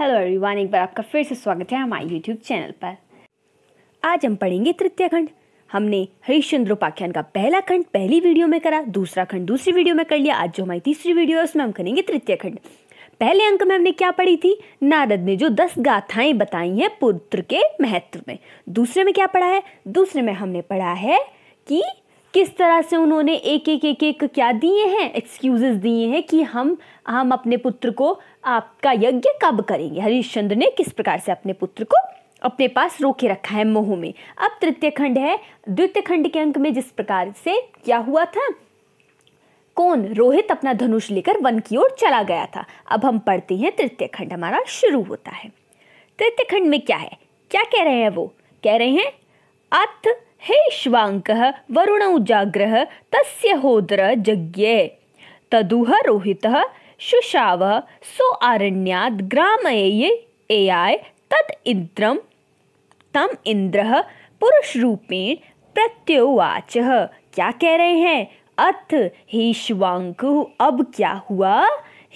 Hello everyone एक बार आपका फिर से स्वागत है हमारे यूट्यूब चैनल पर आज हम पढ़ेंगे तृतीय खंड हमने हरिश्चंद्र उपाख्यान का पहला खंड पहली वीडियो में करा दूसरा खंड दूसरी वीडियो में कर लिया आज जो हमारी तीसरी वीडियो है उसमें हम करेंगे तृतीय खंड पहले अंक में हमने क्या पढ़ी थी नारद ने जो दस गाथाएं बताई हैं पुत्र के महत्व में दूसरे में क्या पढ़ा है दूसरे में हमने पढ़ा है कि किस तरह से उन्होंने एक एक एक एक क्या दिए हैं एक्सक्यूजेस दिए हैं कि हम हम अपने पुत्र को आपका यज्ञ कब करेंगे हरिश्चंद्र ने किस प्रकार से अपने पुत्र को अपने पास रोके रखा है मोह में अब तृतीय खंड है द्वितीय खंड के अंक में जिस प्रकार से क्या हुआ था कौन रोहित अपना धनुष लेकर वन की ओर चला गया था अब हम पढ़ते हैं तृतीय खंड हमारा शुरू होता है तृतीय खंड में क्या है क्या कह रहे हैं वो कह रहे हैं अथ हे श्वांक वरुण जाग्रह तस्य होद्र जज्ञ तदुह रोहित शुशाव सो आरण्याद् ग्रामये एयाय तत् इन्द्रं तम पुरुष रूपेण प्रत्युवाच क्या कह रहे हैं अथ हे शिवांकु अब क्या हुआ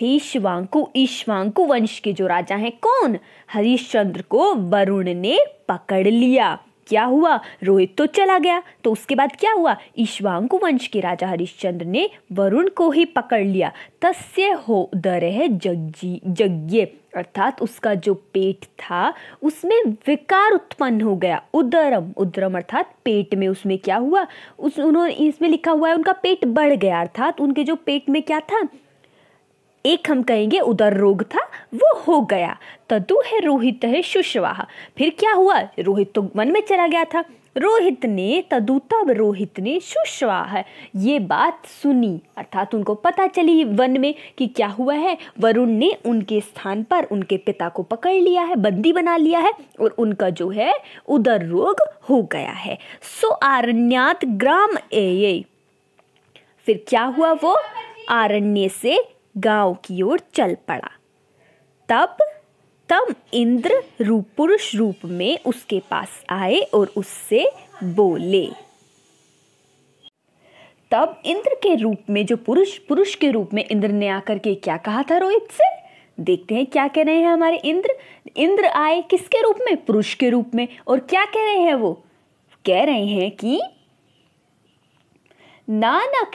हे शिवांकु ईश्वांकु वंश के जो राजा हैं कौन हरिश्चंद्र को वरुण ने पकड़ लिया क्या हुआ रोहित तो चला गया तो उसके बाद क्या हुआ ईश्वांकु वंश के राजा हरिश्चंद्र ने वरुण को ही पकड़ लिया तस्य हो दरह जग्जी अर्थात उसका जो पेट था उसमें विकार उत्पन्न हो गया उदरम उदरम अर्थात पेट में उसमें क्या हुआ उस उन्होंने इसमें लिखा हुआ है उनका पेट बढ़ गया अर्थात उनके जो पेट में क्या था एक हम कहेंगे उधर रोग था वो हो गया तदु है रोहित है सुशवाह फिर क्या हुआ रोहित तो वन में चला गया था रोहित ने तदु तब रोहित ने सुश्वाह ये बात सुनी अर्थात उनको पता चली वन में कि क्या हुआ है वरुण ने उनके स्थान पर उनके पिता को पकड़ लिया है बंदी बना लिया है और उनका जो है उदर रोग हो गया है सो आरण्यात ग्राम ए फिर क्या हुआ वो आरण्य से गांव की ओर चल पड़ा तब तब इंद्र रूप पुरुष रूप में उसके पास आए और उससे बोले तब इंद्र के रूप में जो पुरुष पुरुष के रूप में इंद्र ने आकर के क्या कहा था रोहित से देखते हैं क्या कह रहे हैं हमारे इंद्र इंद्र आए किसके रूप में पुरुष के रूप में और क्या कह रहे हैं वो कह रहे हैं कि नानक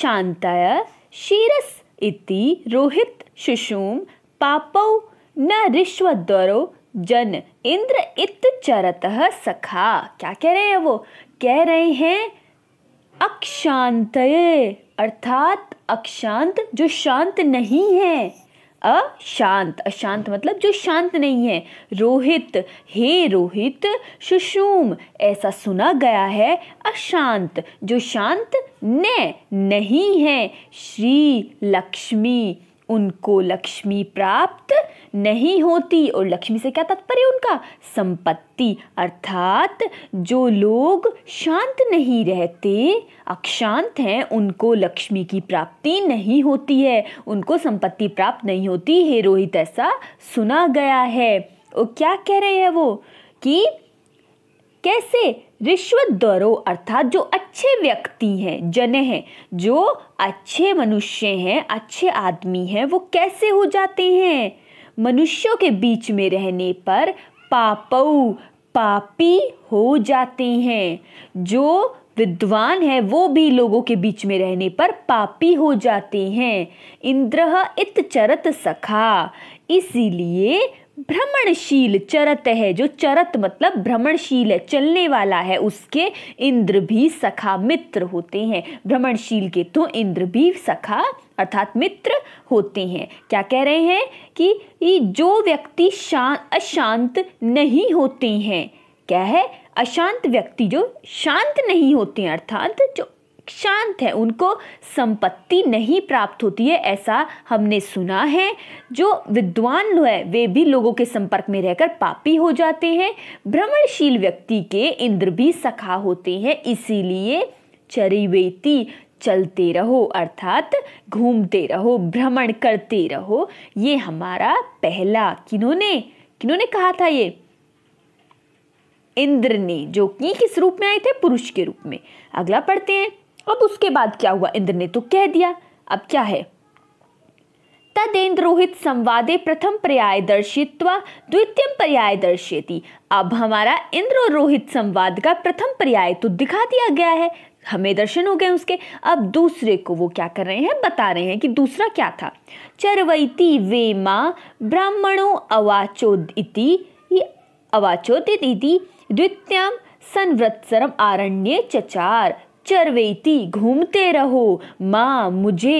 शांताय शीरस इति रोहित शुशुम पापौ न रिश्वदरो जन इंद्र इत चरतः सखा क्या कह रहे हैं वो कह रहे हैं अक्षांत अर्थात अक्षांत जो शांत नहीं है अशांत अशांत मतलब जो शांत नहीं है रोहित हे रोहित सुषुम ऐसा सुना गया है अशांत जो शांत ने नहीं है श्री लक्ष्मी उनको लक्ष्मी प्राप्त नहीं होती और लक्ष्मी से क्या तात्पर्य उनका संपत्ति अर्थात जो लोग शांत नहीं रहते अक्षांत हैं उनको लक्ष्मी की प्राप्ति नहीं होती है उनको संपत्ति प्राप्त नहीं होती हे रोहित ऐसा सुना गया है और क्या कह रहे हैं वो कि कैसे रिश्वत दरो अर्थात जो अच्छे व्यक्ति हैं जन हैं जो अच्छे मनुष्य हैं अच्छे आदमी हैं वो कैसे हो जाते हैं मनुष्यों के बीच में रहने पर पापऊ पापी हो जाते हैं जो विद्वान है वो भी लोगों के बीच में रहने पर पापी हो जाते हैं इंद्र इत चरत सखा इसीलिए भ्रमणशील चरत है जो चरत मतलब भ्रमणशील है चलने वाला है उसके इंद्र भी सखा मित्र होते हैं भ्रमणशील के तो इंद्र भी सखा अर्थात मित्र होते हैं क्या कह रहे हैं कि जो व्यक्ति शांत अशांत नहीं होते हैं क्या है अशांत व्यक्ति जो शांत नहीं होते हैं अर्थात जो शांत है उनको संपत्ति नहीं प्राप्त होती है ऐसा हमने सुना है जो विद्वान है वे भी लोगों के संपर्क में रहकर पापी हो जाते हैं भ्रमणशील व्यक्ति के इंद्र भी सखा होते हैं इसीलिए चरिवेती चलते रहो अर्थात घूमते रहो भ्रमण करते रहो ये हमारा पहला किन्होंने किन्होंने कहा था ये इंद्र ने जो कि किस रूप में आए थे पुरुष के रूप में अगला पढ़ते हैं अब उसके बाद क्या हुआ इंद्र ने तो कह दिया अब क्या है तदेन्द्रोहित संवादे प्रथम पर्याय दर्शित्वा द्वितीय पर्याय दर्शेति अब हमारा इंद्र रोहित संवाद का प्रथम पर्याय तो दिखा दिया गया है हमें दर्शन हो गए उसके अब दूसरे को वो क्या कर रहे हैं बता रहे हैं कि दूसरा क्या था चरवैती वे माँ ब्राह्मणों अवाचोदिति अवाचोदिति द्वितीय संवत्सरम आरण्य चचार चरवेती घूमते रहो माँ मुझे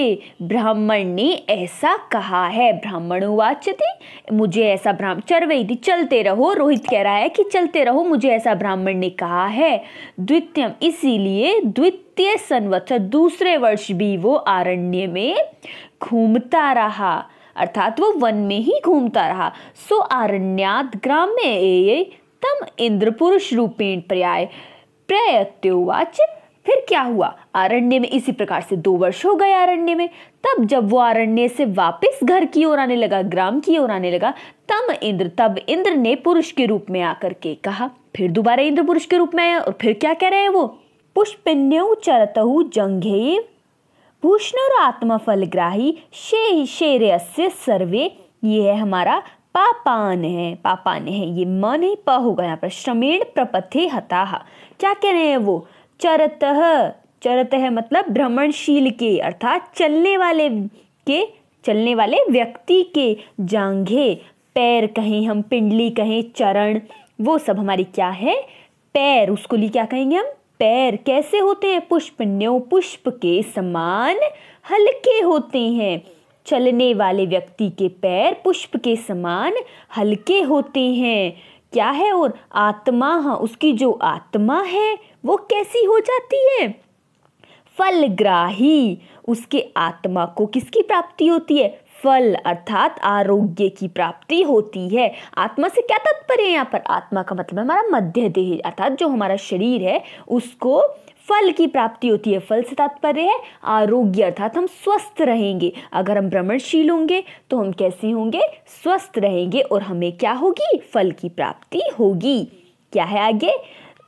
ब्राह्मण ने ऐसा कहा है ब्राह्मण वाचते मुझे ऐसा ब्राह्मण चरवेती चलते रहो रोहित कह रहा है कि चलते रहो मुझे ऐसा ब्राह्मण ने कहा है द्वितीयम इसीलिए द्वितीय संवत्सर दूसरे वर्ष भी वो आरण्य में घूमता रहा अर्थात वो वन में ही घूमता रहा सो आरण्यात ग्राम्य तम इंद्रपुरुष रूपेण पर्याय प्रयत्योवाच फिर क्या हुआ आरण्य में इसी प्रकार से दो वर्ष हो गए आरण्य में तब जब वो आरण्य से वापस घर की ओर आने लगा ग्राम की ओर आने लगा तम इंद्र तब इंद्र ने पुरुष के रूप में आकर के कहा फिर दोबारा इंद्र पुरुष के रूप में आया और फिर क्या कह रहे हैं वो पुष्पिन्यु चरतहु जंघे भूषण आत्मफलग्राही शे शेर सर्वे ये है हमारा पापान है पापान है ये मन ही प होगा यहाँ पर श्रमेण प्रपथे हताहा क्या कह रहे हैं वो चरत चरत है मतलब भ्रमणशील के अर्थात चलने वाले के चलने वाले व्यक्ति के जांघे पैर कहें हम पिंडली कहें चरण वो सब हमारी क्या है पैर उसको लिए क्या कहेंगे हम पैर कैसे होते हैं पुष्प न्यो पुष्प के समान हल्के होते हैं चलने वाले व्यक्ति के पैर पुष्प के समान हल्के होते हैं क्या है और आत्मा हाँ उसकी जो आत्मा है वो कैसी हो जाती है फलग्राही उसके आत्मा को किसकी प्राप्ति होती है फल अर्थात आरोग्य की प्राप्ति होती है आत्मा से क्या तात्पर्य है यहाँ पर आत्मा का मतलब हमारा मध्य देह अर्थात जो हमारा शरीर है उसको फल की प्राप्ति होती है फल से तात्पर्य है आरोग्य अर्थात हम स्वस्थ रहेंगे अगर हम भ्रमणशील होंगे तो हम कैसे होंगे स्वस्थ रहेंगे और हमें क्या होगी फल की प्राप्ति होगी क्या है आगे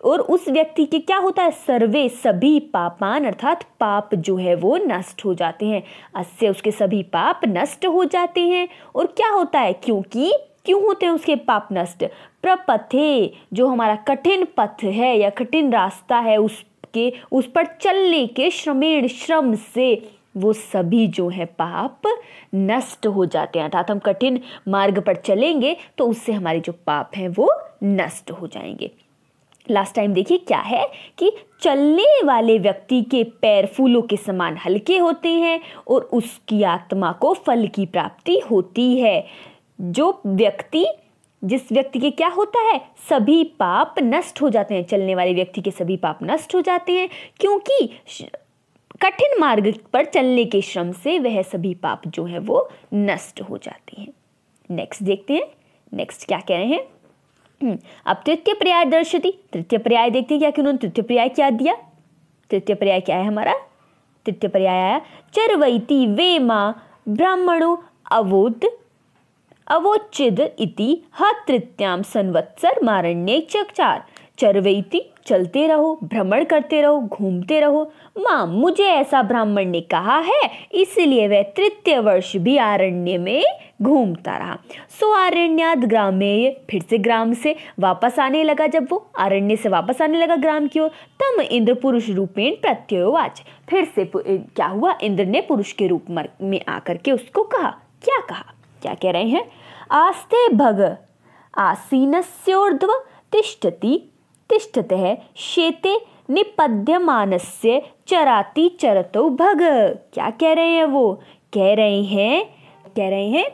और उस व्यक्ति के क्या होता है सर्वे सभी पापान अर्थात पाप जो है वो नष्ट हो जाते हैं अस्य उसके सभी पाप नष्ट हो जाते हैं और क्या होता है क्योंकि क्यों होते हैं उसके पाप नष्ट प्रपथे जो हमारा कठिन पथ है या कठिन रास्ता है उसके उस पर चलने के श्रमेण श्रम से वो सभी जो है पाप नष्ट हो जाते हैं अर्थात हम कठिन मार्ग पर चलेंगे तो उससे हमारे जो पाप हैं वो नष्ट हो जाएंगे लास्ट टाइम देखिए क्या है कि चलने वाले व्यक्ति के पैर फूलों के समान हल्के होते हैं और उसकी आत्मा को फल की प्राप्ति होती है जो व्यक्ति जिस व्यक्ति के क्या होता है सभी पाप नष्ट हो जाते हैं चलने वाले व्यक्ति के सभी पाप नष्ट हो जाते हैं क्योंकि कठिन मार्ग पर चलने के श्रम से वह सभी पाप जो है वो नष्ट हो जाते हैं नेक्स्ट देखते हैं नेक्स्ट क्या कह रहे हैं हम्म। अब तृतीय पर्याय दर्शती तृतीय पर्याय देखते हैं क्या कि उन्होंने तृतीय पर्याय क्या दिया तृतीय पर्याय क्या है हमारा तृतीय पर्याय आया चरवैति वे माँ ब्राह्मणो अवोद अवोचिद इति ह तृतीयाम संवत्सर मारण्य चकचार चरवेती चलते रहो भ्रमण करते रहो घूमते रहो माँ मुझे ऐसा ब्राह्मण ने कहा है इसलिए वह तृतीय वर्ष भी आरण्य में घूमता रहा सो आरण्याद ग्रामे फिर से ग्राम से वापस आने लगा जब वो आरण्य से वापस आने लगा ग्राम की ओर तम इंद्र पुरुष रूपेण प्रत्योवाच फिर से क्या हुआ इंद्र ने पुरुष के रूप में आकर के उसको कहा क्या कहा क्या कह रहे हैं आस्ते भग आसीनस्योर्ध्व तिष्ठती तिष्ठतः शेते निपद्यमानस्य चराती चरतो भग क्या कह रहे हैं वो कह रहे हैं कह रहे हैं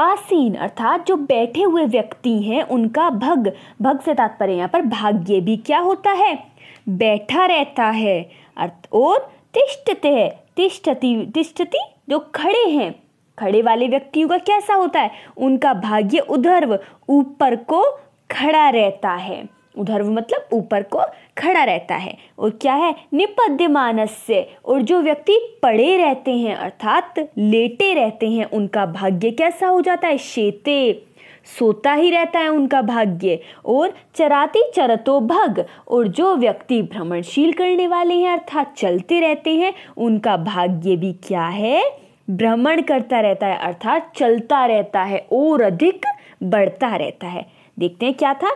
आसीन अर्थात जो बैठे हुए व्यक्ति हैं उनका भग भग से तात्पर्य यहाँ पर भाग्य भी क्या होता है बैठा रहता है अर्थ और तिष्ठते है तिष्ठती तिष्ठती जो खड़े हैं खड़े वाले व्यक्तियों का कैसा होता है उनका भाग्य उधर्व ऊपर को खड़ा रहता है वो मतलब ऊपर को खड़ा रहता है और क्या है निपद्य मानस से और जो व्यक्ति पड़े रहते हैं अर्थात लेटे रहते हैं उनका भाग्य कैसा हो जाता है शेते सोता ही रहता है उनका भाग्य और चराती चरतो भग और जो व्यक्ति भ्रमणशील करने वाले हैं अर्थात चलते रहते हैं उनका भाग्य भी क्या है भ्रमण करता रहता है अर्थात चलता रहता है और अधिक बढ़ता रहता है देखते हैं क्या था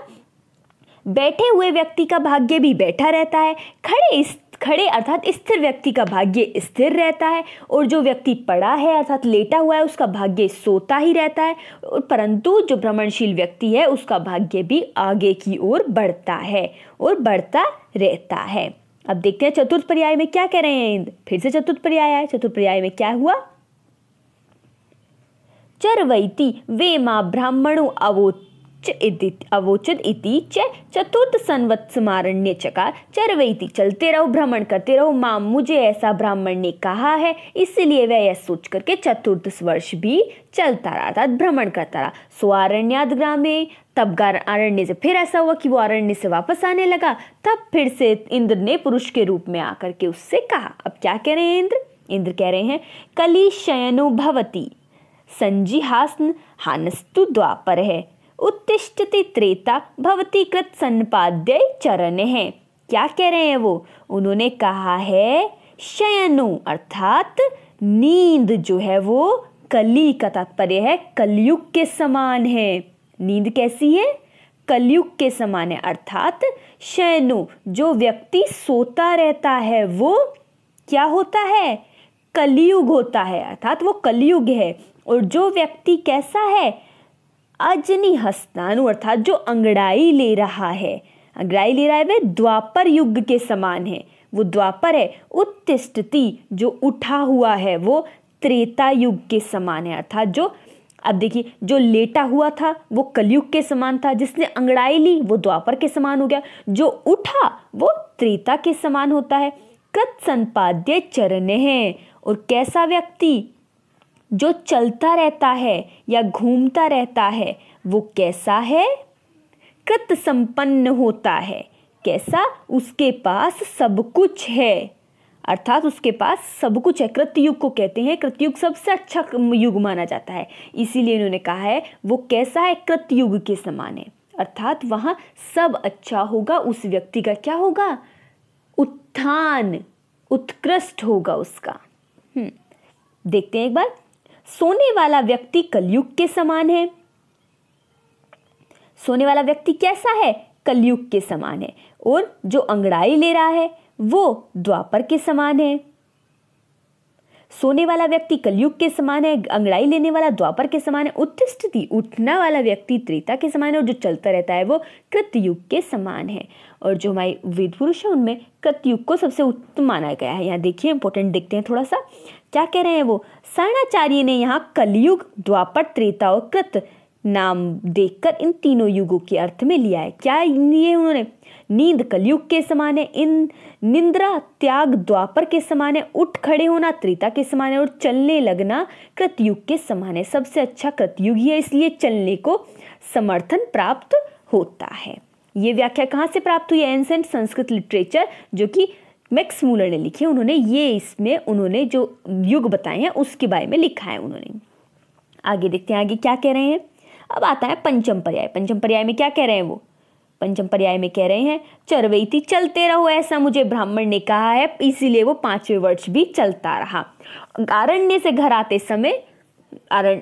बैठे हुए व्यक्ति का भाग्य भी बैठा रहता है खड़े खड़े अर्थात स्थिर व्यक्ति का भाग्य स्थिर रहता है और जो व्यक्ति पड़ा है अर्थात लेटा हुआ है उसका भाग्य सोता ही रहता है और परंतु जो भ्रमणशील व्यक्ति है उसका भाग्य भी आगे की ओर बढ़ता है और बढ़ता रहता है अब देखते हैं चतुर्थ पर्याय में क्या कह रहे हैं इंद्र फिर से चतुर्थ पर्याय है चतुर्थ पर्याय में क्या हुआ चरवैती वे माँ ब्राह्मणों अवोत च इति अवोचद इति च चतुर्थ संवत्समारण्य चकार चरवे चलते रहो भ्रमण करते रहो माम मुझे ऐसा ब्राह्मण ने कहा है इसलिए वह यह सोच करके चतुर्थ वर्ष भी चलता रहा अर्थात भ्रमण करता रहा सो ग्राम में तब अरण्य से फिर ऐसा हुआ कि वो अरण्य से वापस आने लगा तब फिर से इंद्र ने पुरुष के रूप में आकर के उससे कहा अब क्या कह रहे हैं इंद्र इंद्र कह रहे हैं कली शयनो भवती संजी हासन हानस्तु द्वापर है उत्तिष्ठति त्रेता भवती कृत संपाद्य चरण है क्या कह रहे हैं वो उन्होंने कहा है शयनु अर्थात नींद जो है वो कली का तात्पर्य है कलयुग के समान है नींद कैसी है कलयुग के समान है अर्थात शयनु जो व्यक्ति सोता रहता है वो क्या होता है कलयुग होता है अर्थात वो कलयुग है और जो व्यक्ति कैसा है अजनी हस्तानु अर्थात जो अंगड़ाई ले रहा है अंगड़ाई ले रहा है वह द्वापर युग के समान है वो द्वापर है उत्तिष्ठति जो उठा हुआ है वो त्रेता युग के समान है अर्थात जो अब देखिए जो लेटा हुआ था वो कलयुग के समान था जिसने अंगड़ाई ली वो द्वापर के समान हो गया जो उठा वो त्रेता के समान होता है कृत संपाद्य चरण है और कैसा व्यक्ति जो चलता रहता है या घूमता रहता है वो कैसा है कृत संपन्न होता है कैसा उसके पास सब कुछ है अर्थात उसके पास सब कुछ है कृतयुग को कहते हैं कृतयुग सबसे अच्छा युग माना जाता है इसीलिए इन्होंने कहा है वो कैसा है कृतयुग के समान है अर्थात वहाँ सब अच्छा होगा उस व्यक्ति का क्या होगा उत्थान उत्कृष्ट होगा उसका हम्म, देखते हैं एक बार सोने वाला व्यक्ति कलयुग के समान है सोने वाला व्यक्ति कैसा है कलयुग के समान है और जो अंगड़ाई ले रहा है वो द्वापर के समान है सोने वाला व्यक्ति कलयुग के समान है अंगड़ाई लेने वाला द्वापर के समान है उठ उठना वाला व्यक्ति त्रेता के समान है और जो चलता रहता है वो कृतयुग के समान है और जो हमारे वेद पुरुष है उनमें कृतयुग को सबसे उत्तम माना गया है यहाँ देखिए इंपॉर्टेंट देखते हैं थोड़ा सा क्या कह रहे हैं वो सायणाचार्य ने यहाँ कलयुग द्वापर त्रेता और कृत नाम देखकर इन तीनों युगों के अर्थ में लिया है क्या लिए उन्होंने नींद कलयुग के समान है इन निंद्रा त्याग द्वापर के समान है उठ खड़े होना त्रेता के समान है और चलने लगना कृतयुग के समान है सबसे अच्छा कृतयुग ही है इसलिए चलने को समर्थन प्राप्त होता है ये व्याख्या कहाँ से प्राप्त हुई है एंसेंट संस्कृत लिटरेचर जो कि मैक्स मूलर ने लिखी है उन्होंने ये इसमें उन्होंने जो युग बताए हैं उसके बारे में लिखा है उन्होंने आगे देखते हैं आगे क्या कह रहे हैं अब आता है पंचम पर्याय पंचम पर्याय में क्या कह रहे हैं वो पंचम पर्याय में कह रहे हैं चरवैती चलते रहो ऐसा मुझे ब्राह्मण ने कहा है इसीलिए वो पांचवें वर्ष भी चलता रहा अरण्य से घर आते समय अरण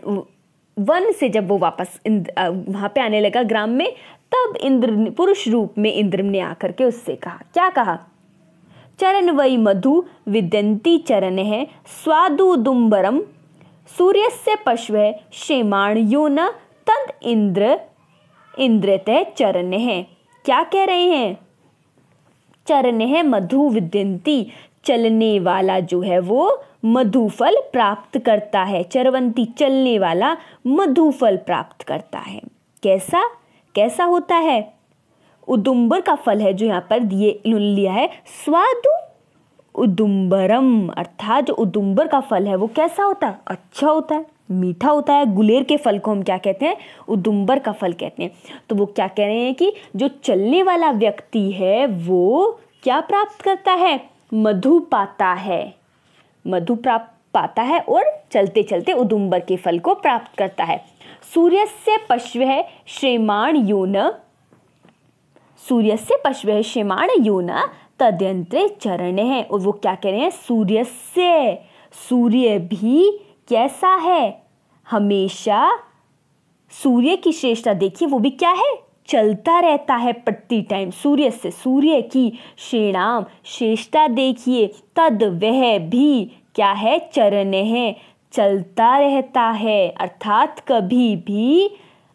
वन से जब वो वापस वहां पे आने लगा ग्राम में तब इंद्र पुरुष रूप में इंद्र ने आकर के उससे कहा क्या कहा चरण वै मधु विदंती चरण है स्वादुदुम्बरम सूर्य से पशु क्षेमाणियो न तद इंद्र इंद्रत चरण है क्या कह रहे हैं चरण है मधु विद्यंती चलने वाला जो है वो मधुफल प्राप्त करता है चरवंती चलने वाला मधुफल प्राप्त करता है कैसा कैसा होता है उदुम्बर का फल है जो यहाँ पर दिए लिया है स्वादु उदुम्बरम अर्थात जो उदुम्बर का फल है वो कैसा होता है अच्छा होता है मीठा होता है गुलेर के फल को हम क्या कहते हैं उदुम्बर का फल कहते हैं तो वो क्या कह रहे हैं कि जो चलने वाला व्यक्ति है वो क्या प्राप्त करता है मधु पाता है मधु प्राप्त पाता है और चलते चलते उदुम्बर के फल को प्राप्त करता है सूर्य से पश्व है श्रेमाण योन सूर्य से सूर्यस्य यो न तद्यंत्रे चरण है और वो क्या कह रहे हैं सूर्य से सूर्य भी कैसा है हमेशा सूर्य की श्रेष्ठता देखिए वो भी क्या है चलता रहता है प्रति टाइम सूर्य से सूर्य की श्रेणाम श्रेष्ठता देखिए तद वह भी क्या है चरण है चलता रहता है अर्थात कभी भी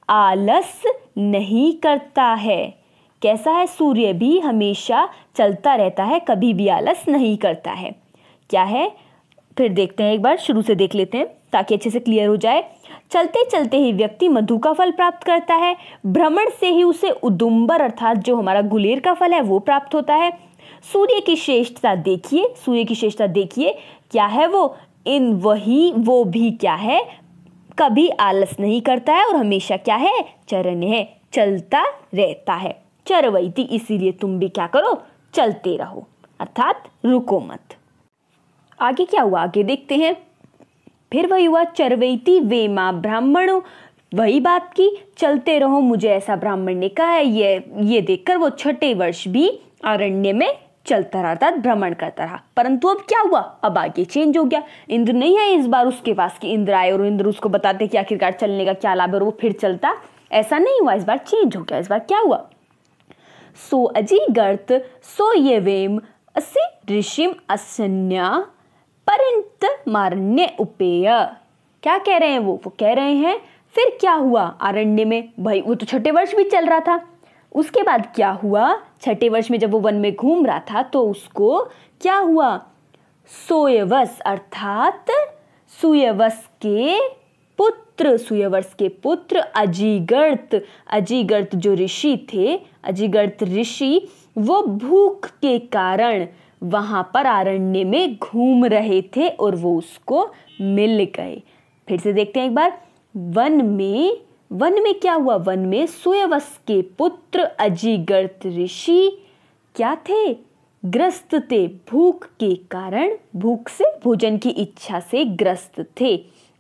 आलस नहीं करता है कैसा है सूर्य भी हमेशा चलता रहता है कभी भी आलस नहीं करता है क्या है फिर देखते हैं एक बार शुरू से देख लेते हैं ताकि अच्छे से क्लियर हो जाए चलते चलते ही व्यक्ति मधु का फल प्राप्त करता है भ्रमण से ही उसे उदुम्बर अर्थात जो हमारा गुलेर का फल है वो प्राप्त होता है सूर्य की श्रेष्ठता देखिए सूर्य की श्रेष्ठता देखिए क्या है वो इन वही वो भी क्या है कभी आलस नहीं करता है और हमेशा क्या है चरण है चलता रहता है चरवैती इसीलिए तुम भी क्या करो चलते रहो अर्थात रुको मत आगे क्या हुआ आगे देखते हैं फिर वही हुआ चरवैती वे माँ ब्राह्मण वही बात की चलते रहो मुझे ऐसा ब्राह्मण ने कहा है ये ये देखकर वो छठे वर्ष भी अरण्य में चलता रहा अर्थात भ्रमण करता रहा परंतु अब क्या हुआ अब आगे चेंज हो गया इंद्र नहीं है इस बार उसके पास कि इंद्र आए और इंद्र उसको बताते कि आखिरकार चलने का क्या लाभ है और वो फिर चलता ऐसा नहीं हुआ इस बार चेंज हो गया इस बार क्या हुआ सो सोऽजीगर्त सोऽयवेम असि ऋषिम असन्या परिंत मारण्य उपेय क्या कह रहे हैं वो वो कह रहे हैं फिर क्या हुआ अरण्य में भाई वो तो छठे वर्ष भी चल रहा था उसके बाद क्या हुआ छठे वर्ष में जब वो वन में घूम रहा था तो उसको क्या हुआ सोयवस अर्थात सुयवस के पुत्र पुत्र सूर्यवर्ष के पुत्र अजीगर्त अजीगर्त जो ऋषि थे अजीगर्त ऋषि वो भूख के कारण वहाँ पर आरण्य में घूम रहे थे और वो उसको मिल गए फिर से देखते हैं एक बार वन में वन में क्या हुआ वन में सूर्यवश के पुत्र अजीगर्त ऋषि क्या थे ग्रस्त थे भूख के कारण भूख से भोजन की इच्छा से ग्रस्त थे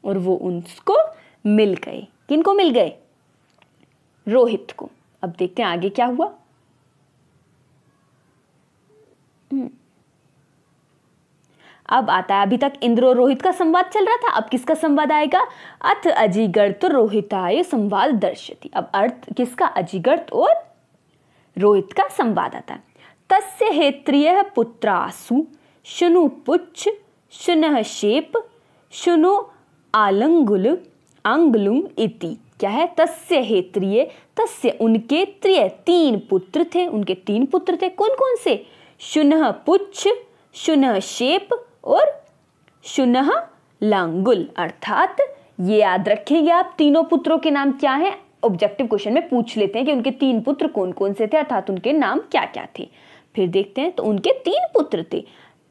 और वो उनको मिल गए किनको मिल गए रोहित को अब देखते हैं आगे क्या हुआ हम्म। अब आता है अभी तक इंद्र और रोहित का संवाद चल रहा था अब किसका संवाद आएगा अथ अजिगर्त तो रोहिताय संवाद दर्शति अब अर्थ किसका अजिगर्त और रोहित का संवाद आता है तस्य हेत्रिय पुत्रासु शुनु पुच्छ शुनह शेप शुनु आलंगुल अंगलुम इति क्या है तस्य हेत्रिय तस्य उनके त्रिय तीन पुत्र थे उनके तीन पुत्र थे कौन कौन से शुनह पुच्छ शुनह शेप और शुनह लांगुल अर्थात ये याद रखेंगे आप तीनों पुत्रों के नाम क्या हैं ऑब्जेक्टिव क्वेश्चन में पूछ लेते हैं कि उनके तीन पुत्र कौन कौन से थे अर्थात उनके नाम क्या क्या थे फिर देखते हैं तो उनके तीन पुत्र थे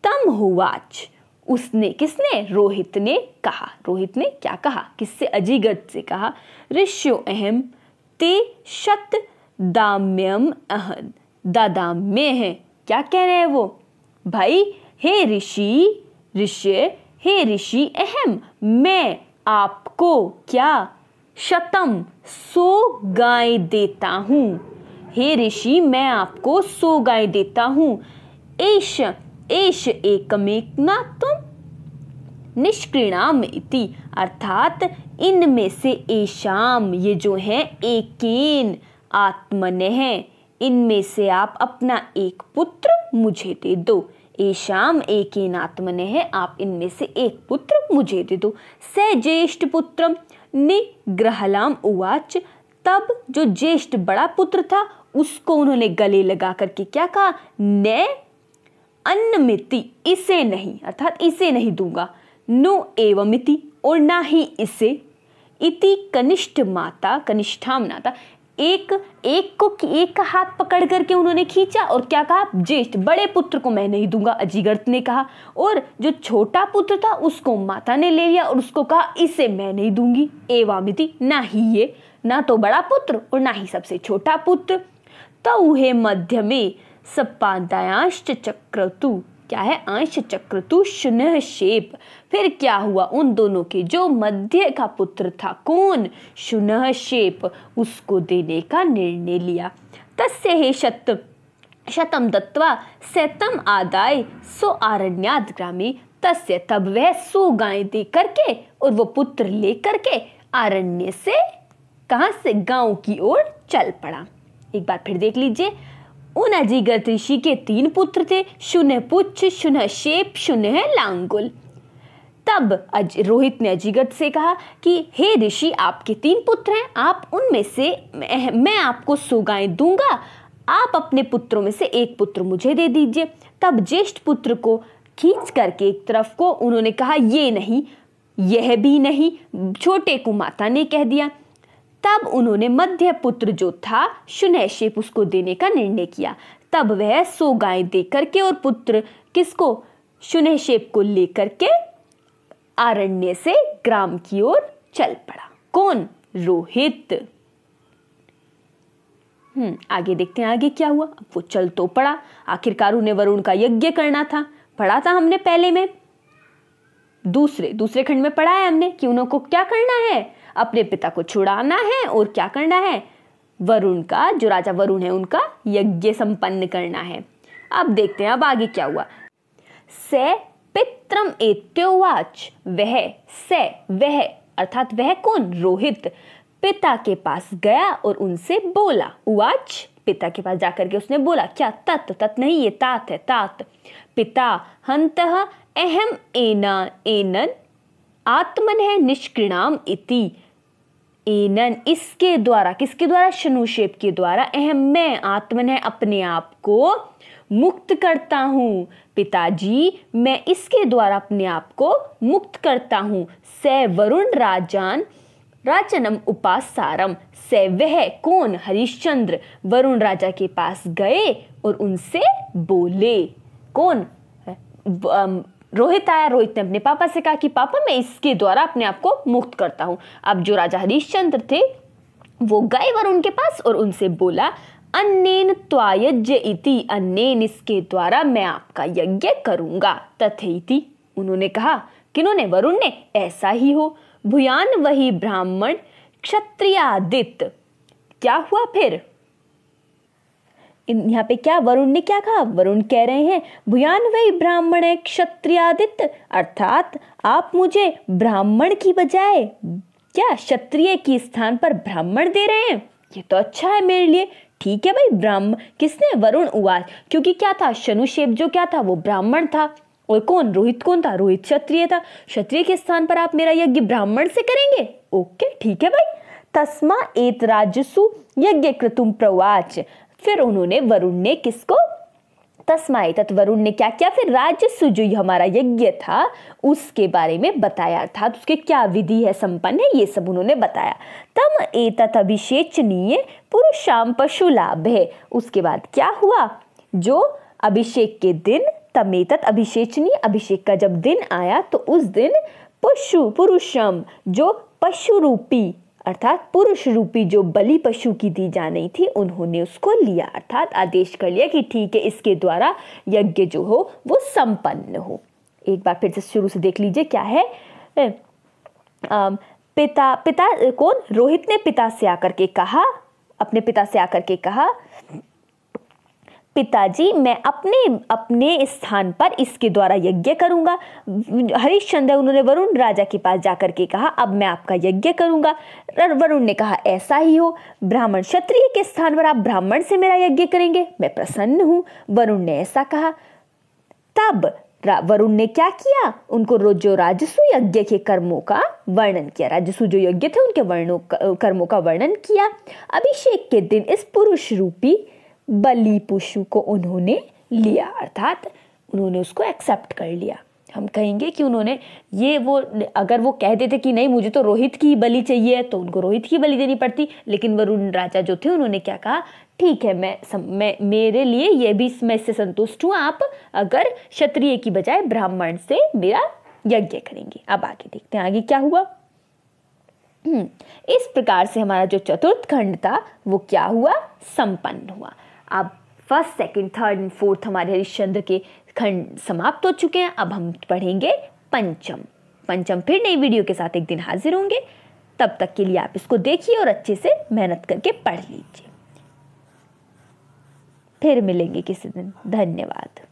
तम हुआच उसने किसने रोहित ने कहा रोहित ने क्या कहा किससे अजीगत से कहा ऋष्यो अहम ते शत दाम्यम अहन में है क्या कह रहे हैं वो भाई हे ऋषि ऋषि हे ऋषि अहम मैं आपको क्या शतम सो गाय देता हूँ हे ऋषि मैं आपको सो गाय देता हूँ एश एश ना तुम निष्क्रीणाम इति अर्थात इनमें से एशाम ये जो हैं एकेन आत्मन हैं इनमें से आप अपना एक पुत्र मुझे दे दो एशाम एकेन आत्मने है आप इनमें से एक पुत्र मुझे दे दो स ज्येष्ठ पुत्र निग्रहलाम उवाच तब जो ज्येष्ठ बड़ा पुत्र था उसको उन्होंने गले लगा करके क्या कहा न अन्नमिति इसे नहीं अर्थात इसे नहीं दूंगा नो एवं और ना ही इसे इति कनिष्ठ माता कनिष्ठा माता एक एक को एक का हाथ पकड़ करके उन्होंने खींचा और क्या कहा ज्येष्ठ बड़े पुत्र को मैं नहीं दूंगा अजीगर्त ने कहा और जो छोटा पुत्र था उसको माता ने ले लिया और उसको कहा इसे मैं नहीं दूंगी एवामिति ना ही ये ना तो बड़ा पुत्र और ना ही सबसे छोटा पुत्र तो तौहे मध्य में सपादायांश्च चक्रतु क्या है अंश चक्रतु शनह शेप फिर क्या हुआ उन दोनों के जो मध्य का पुत्र था कौन शुनह शेप उसको देने का निर्णय लिया तस्य हे शत शतम दत्वा शतम आदाय सो आरण्याद ग्रामी तस्य तब वह सो गाय दे करके और वो पुत्र ले करके आरण्य से कहाँ से गांव की ओर चल पड़ा एक बार फिर देख लीजिए उन अजीगर ऋषि के तीन पुत्र थे शून्य पुच्छ शून्य शेप शून्य लांगुल तब अज, रोहित ने अजीगत से कहा कि हे ऋषि आपके तीन पुत्र हैं आप उनमें से मैं, आपको सोगाएं दूंगा आप अपने पुत्रों में से एक पुत्र मुझे दे दीजिए तब ज्येष्ठ पुत्र को खींच करके एक तरफ को उन्होंने कहा ये नहीं यह भी नहीं छोटे को माता ने कह दिया तब उन्होंने मध्य पुत्र जो था सुनैशेप उसको देने का निर्णय किया तब वह सो गायें दे करके और पुत्र किसको सुनैशेप को लेकर के आरण्य से ग्राम की ओर चल पड़ा कौन रोहित हम्म आगे देखते हैं आगे क्या हुआ अब वो चल तो पड़ा आखिरकार उन्हें वरुण का यज्ञ करना था पढ़ा था हमने पहले में दूसरे दूसरे खंड में पढ़ा है हमने कि को क्या करना है अपने पिता को छुड़ाना है और क्या करना है वरुण का जो राजा वरुण है उनका यज्ञ संपन्न करना है अब देखते हैं अब आगे क्या हुआ स पित्रम एत्योवाच वह स वह अर्थात वह कौन रोहित पिता के पास गया और उनसे बोला उवाच पिता के पास जाकर के उसने बोला क्या तत् तत् नहीं ये तात है तात पिता हंत अहम एना एनन आत्मन है निष्कृणाम इति एनन इसके द्वारा किसके द्वारा शनुषेप के द्वारा अहम मैं आत्मन है अपने आप को मुक्त करता हूँ पिताजी मैं इसके द्वारा अपने आप को मुक्त करता हूँ स वरुण राजान राजनम उपासारम से वह कौन हरिश्चंद्र वरुण राजा के पास गए और उनसे बोले कौन रोहित आया रोहित ने अपने पापा से कहा कि पापा मैं इसके द्वारा अपने आप को मुक्त करता हूँ अब जो राजा हरीशचंद्र थे वो गए वरुण के पास और उनसे बोला अन्नेन त्वायज्य इति अन्नेन इसके द्वारा मैं आपका यज्ञ करूंगा तथे इति उन्होंने कहा किन्होंने वरुण ने ऐसा ही हो भुयान वही ब्राह्मण क्षत्रियादित्य क्या हुआ फिर यहाँ पे क्या वरुण ने क्या कहा वरुण कह रहे हैं भुयान वही ब्राह्मण है क्षत्रियादित्य अर्थात आप मुझे ब्राह्मण की बजाय क्या क्षत्रिय की स्थान पर ब्राह्मण दे रहे हैं ये तो अच्छा है मेरे लिए ठीक है भाई ब्राह्मण किसने वरुण उवाच क्योंकि क्या था शनुशेप जो क्या था वो ब्राह्मण था और कौन रोहित कौन था रोहित क्षत्रिय था क्षत्रिय के स्थान पर आप मेरा यज्ञ ब्राह्मण से करेंगे ओके ठीक है भाई तस्मा एत राजसु यज्ञ कृतुम प्रवाच फिर उन्होंने वरुण ने किसको तस्माई तत् वरुण ने क्या किया फिर राजस्व जो हमारा यज्ञ था उसके बारे में बताया तो उसके क्या विधि है संपन्न है ये सब उन्होंने बताया तम एतत अभिषेचनीय पुरुषाम पशु लाभ है उसके बाद क्या हुआ जो अभिषेक के दिन तमेतत अभिषेचनीय अभिषेक का जब दिन आया तो उस दिन पशु पुरुषम जो पशु रूपी अर्थात पुरुष रूपी जो बलि पशु की दी जा रही थी उन्होंने उसको लिया अर्थात आदेश कर लिया कि ठीक है इसके द्वारा यज्ञ जो हो वो संपन्न हो एक बार फिर से शुरू से देख लीजिए क्या है पिता पिता कौन रोहित ने पिता से आकर के कहा अपने पिता से आकर के कहा पिताजी मैं अपने अपने स्थान पर इसके द्वारा यज्ञ करूंगा हरिश्चंद्र उन्होंने वरुण राजा के पास जाकर के कहा अब मैं आपका यज्ञ करूंगा वरुण ने कहा ऐसा ही हो ब्राह्मण क्षत्रिय के स्थान पर आप ब्राह्मण से मेरा यज्ञ करेंगे मैं प्रसन्न हूँ वरुण ने ऐसा कहा तब वरुण ने क्या किया उनको जो राजसु यज्ञ के कर्मों का वर्णन किया राजसु जो यज्ञ थे उनके वर्णों कर्मों का वर्णन किया अभिषेक के दिन इस पुरुष रूपी बलि पशु को उन्होंने लिया अर्थात उन्होंने उसको एक्सेप्ट कर लिया हम कहेंगे कि उन्होंने ये वो अगर वो कहते थे कि नहीं मुझे तो रोहित की बलि चाहिए तो उनको रोहित की बलि देनी पड़ती लेकिन वरुण राजा जो थे उन्होंने क्या कहा ठीक है मैं सम, मैं मेरे लिए ये भी मैं इससे संतुष्ट हूँ आप अगर क्षत्रिय की बजाय ब्राह्मण से मेरा यज्ञ करेंगे अब आगे देखते हैं आगे क्या हुआ हम्म, इस प्रकार से हमारा जो चतुर्थ खंड था वो क्या हुआ संपन्न हुआ अब first second third and fourth हमारे हरिश्चंद्र के खंड समाप्त हो चुके हैं अब हम पढ़ेंगे पंचम पंचम फिर नई वीडियो के साथ एक दिन हाजिर होंगे तब तक के लिए आप इसको देखिए और अच्छे से मेहनत करके पढ़ लीजिए फिर मिलेंगे किसी दिन धन्यवाद